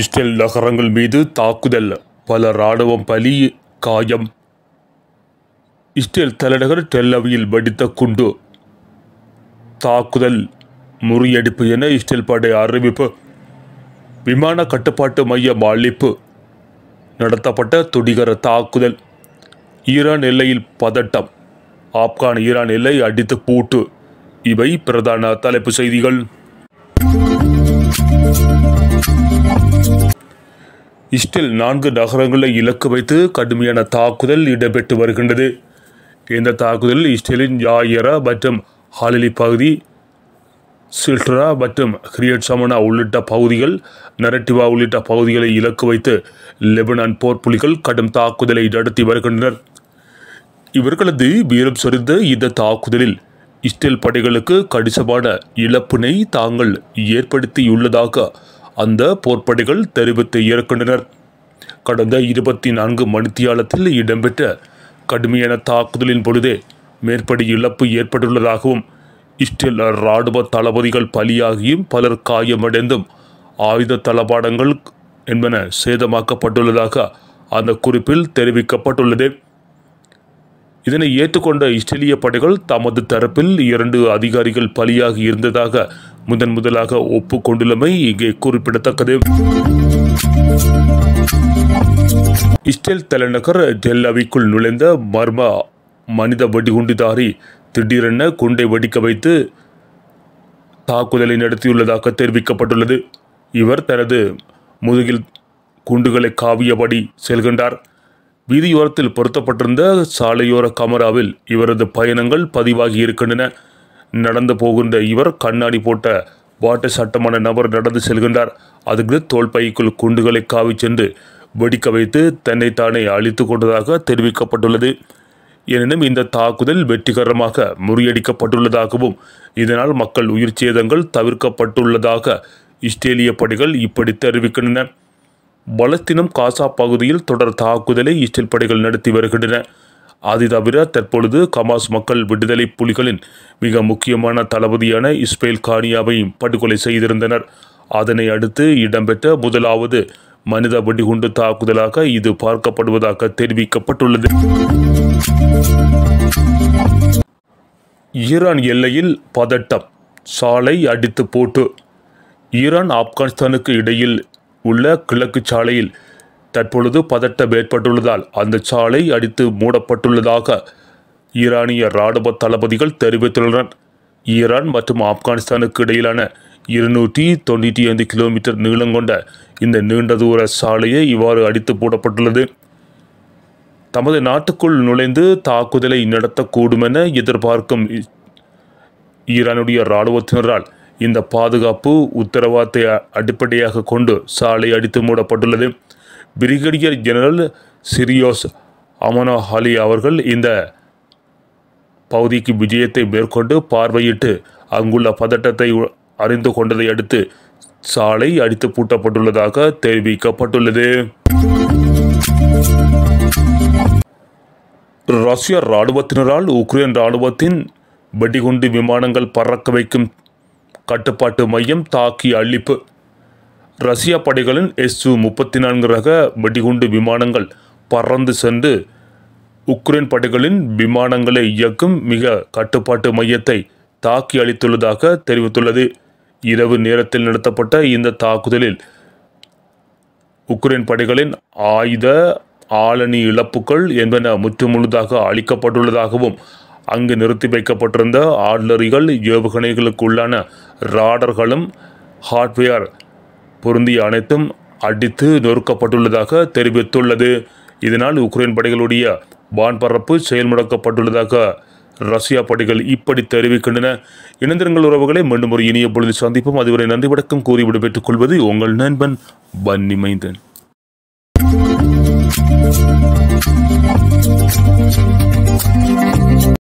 Israel நகரங்கள் மீது தாக்குதல் பல ராணுவம் பலி காயம் இஸ்ரேல் தலைநகர் டெல்லவியில் வெடித்த குண்டு தாக்குதல் முறியடிப்பு என இஸ்ரேல் படை அறிவிப்பு விமான கட்டுப்பாட்டு மையம் மாளிப்பு நடத்தப்பட்ட துடிகர தாக்குதல் ஈரான் எல்லையில் பதட்டம் ஆப்கான் ஈரான் எல்லை அடித்து பூட்டு இவை பிரதான தலைப்பு செய்திகள் இஸ்டில் நான்கு நகரங்களை இலக்கு வைத்து கடுமையான தாக்குதல் இடம்பெற்று வருகின்றது இந்த தாக்குதலில் இஸ்ரேலின் யாயரா மற்றும் ஹாலிலி பகுதி சில்ட்ரா மற்றும் கிரியட் சமனா உள்ளிட்ட பகுதிகள் நரட்டிவா உள்ளிட்ட பகுதிகளை இலக்கு வைத்து லெபனான் போர் புலிகள் கடும் தாக்குதலை நடத்தி வருகின்றனர் இவர்களது வீரம் சரிந்த இந்த தாக்குதலில் இஸ்ரேல் படைகளுக்கு கணிசமான இழப்பினை தாங்கள் ஏற்படுத்தியுள்ளதாக அந்த போர்ப்படைகள் தெரிவித்து இருக்கின்றனர் கடந்த இருபத்தி நான்கு மணித்தியாலத்தில் இடம்பெற்ற கடுமையான தாக்குதலின் பொழுதே மேற்படி இழப்பு ஏற்பட்டுள்ளதாகவும் இஸ்ரேல் இராணுவ தளபதிகள் பலியாகியும் பலர் காயமடைந்தும் ஆயுத தளபாடங்கள் என்பன சேதமாக்கப்பட்டுள்ளதாக அந்த குறிப்பில் தெரிவிக்கப்பட்டுள்ளது இதனை ஏற்றுக்கொண்ட இஸ்ரேலிய படைகள் தமது தரப்பில் இரண்டு அதிகாரிகள் பலியாக இருந்ததாக முதன் முதலாக ஒப்புக்கொண்டுள்ளமை இங்கே குறிப்பிடத்தக்கது இஸ்ரேல் தலைநகர் டெல்லாவிக்குள் நுழைந்த மர்ம மனித வெடிகுண்டுதாரி திடீரென குண்டை வெடிக்க வைத்து தாக்குதலை நடத்தியுள்ளதாக தெரிவிக்கப்பட்டுள்ளது இவர் தனது முதுகில் குண்டுகளை காவியபடி செல்கின்றார் வீதியோரத்தில் பொருத்தப்பட்டிருந்த சாலையோர கமராவில் இவரது பயணங்கள் பதிவாகி இருக்கின்றன நடந்து போகின்ற இவர் கண்ணாடி போட்ட வாட்டு சட்டமான நபர் நடந்து செல்கின்றார் அதுக்கு தோல்பைக்குள் குண்டுகளை காவி சென்று வெடிக்க வைத்து தன்னை தானே அழித்து கொண்டதாக தெரிவிக்கப்பட்டுள்ளது எனினும் இந்த தாக்குதல் வெற்றிகரமாக முறியடிக்கப்பட்டுள்ளதாகவும் இதனால் மக்கள் உயிர் சேதங்கள் தவிர்க்கப்பட்டுள்ளதாக இஸ்ரேலிய படைகள் இப்படி தெரிவிக்கின்றன பலஸ்தீனம் காசா பகுதியில் தொடர் தாக்குதலை இஸ்ரேல் படைகள் நடத்தி வருகின்றன அது தவிர தற்பொழுது கமாஸ் மக்கள் விடுதலை புலிகளின் மிக முக்கியமான தளபதியான இஸ்பேல் கானியாவையும் படுகொலை செய்திருந்தனர் அதனை அடுத்து இடம்பெற்ற முதலாவது மனித வெடிகுண்டு தாக்குதலாக இது பார்க்கப்படுவதாக தெரிவிக்கப்பட்டுள்ளது ஈரான் எல்லையில் பதட்டம் சாலை அடித்து போட்டு ஈரான் ஆப்கானிஸ்தானுக்கு இடையில் உள்ள கிழக்கு சாலையில் தற்பொழுது பதட்டம் ஏற்பட்டுள்ளதால் அந்த சாலை அடித்து மூடப்பட்டுள்ளதாக ஈரானிய இராணுவ தளபதிகள் தெரிவித்துள்ளனர் ஈரான் மற்றும் ஆப்கானிஸ்தானுக்கு இடையிலான இருநூற்றி தொண்ணூற்றி ஐந்து கிலோமீட்டர் நீளம் கொண்ட இந்த நீண்ட தூர சாலையை இவ்வாறு அடித்து போடப்பட்டுள்ளது தமது நாட்டுக்குள் நுழைந்து தாக்குதலை நடத்தக்கூடும் என எதிர்பார்க்கும் ஈரானுடைய இராணுவத்தினரால் இந்த பாதுகாப்பு உத்தரவாதத்தை அடிப்படையாக கொண்டு சாலை அடித்து மூடப்பட்டுள்ளது பிரிகேடியர் ஜெனரல் சிரியோஸ் அமனோஹாலி அவர்கள் இந்த பகுதிக்கு விஜயத்தை மேற்கொண்டு பார்வையிட்டு அங்குள்ள பதட்டத்தை அறிந்து கொண்டதை அடுத்து சாலை அடித்து பூட்டப்பட்டுள்ளதாக தெரிவிக்கப்பட்டுள்ளது ரஷ்ய இராணுவத்தினரால் உக்ரைன் இராணுவத்தின் வெடிகுண்டு விமானங்கள் பறக்க வைக்கும் கட்டுப்பாட்டு மையம் தாக்கி அழிப்பு ரஷ்ய படைகளின் எஸ்யூ முப்பத்தி நான்கு ரக வெடிகுண்டு விமானங்கள் பறந்து சென்று உக்ரைன் படைகளின் விமானங்களை இயக்கும் மிக கட்டுப்பாட்டு மையத்தை தாக்கி அளித்துள்ளதாக தெரிவித்துள்ளது இரவு நேரத்தில் நடத்தப்பட்ட இந்த தாக்குதலில் உக்ரைன் படைகளின் ஆயுத ஆளணி இழப்புகள் என்பன முற்றுமுழுதாக அளிக்கப்பட்டுள்ளதாகவும் அங்கு நிறுத்தி வைக்கப்பட்டிருந்த ஆட்லரிகள் ஏவுகணைகளுக்குள்ளான ராடர்களும் ஹார்ட்வேர் பொருந்திய அனைத்தும் அடித்து நொறுக்கப்பட்டுள்ளதாக தெரிவித்துள்ளது இதனால் உக்ரைன் படைகளுடைய வான்பரப்பு செயல்முடக்கப்பட்டுள்ளதாக ரஷ்யா படைகள் இப்படி தெரிவிக்கின்றன இணைந்திரங்கள் உறவுகளை மீண்டும் ஒரு இனிய பொழுது சந்திப்போம் அதுவரை நன்றி வணக்கம் கூறி விடுபெற்றுக் கொள்வது உங்கள் நண்பன் பன்னி மைந்தன்